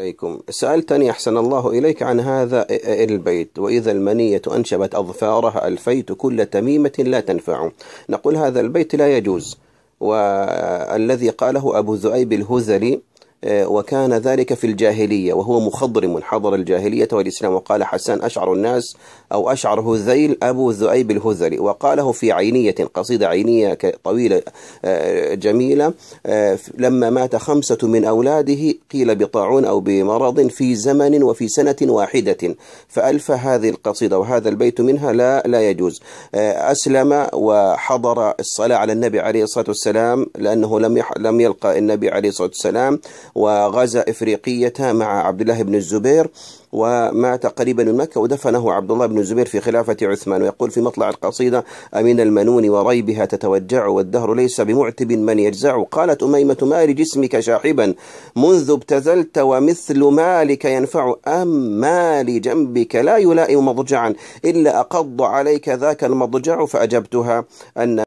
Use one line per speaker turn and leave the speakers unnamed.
عليكم سألتني أحسن الله إليك عن هذا البيت وإذا المنية أنشبت أظفارها ألفيت كل تميمة لا تنفع نقول هذا البيت لا يجوز والذي قاله أبو ذؤيب الهزلي آه، وكان ذلك في الجاهلية وهو مخضرم حضر الجاهلية والإسلام وقال حسان أشعر الناس أو أشعر هذيل أبو ذؤيب الهذلي وقاله في عينية قصيدة عينية طويلة آه، جميلة آه، لما مات خمسة من أولاده قيل بطاعون أو بمرض في زمن وفي سنة واحدة فألف هذه القصيدة وهذا البيت منها لا لا يجوز أسلم وحضر الصلاة على النبي عليه الصلاة والسلام لأنه لم لم يلقى النبي عليه الصلاة والسلام وغزا إفريقية مع عبد الله بن الزبير ومات قريبا من مكة ودفنه عبد الله بن الزبير في خلافة عثمان ويقول في مطلع القصيدة أمين المنون وريبها تتوجع والدهر ليس بمعتب من يجزع قالت أميمة ما جسمك شاحبا منذ ابتذلت ومثل مالك ينفع أم ما لجنبك لا يلائم مضجعا إلا أقض عليك ذاك المضجع فأجبتها أن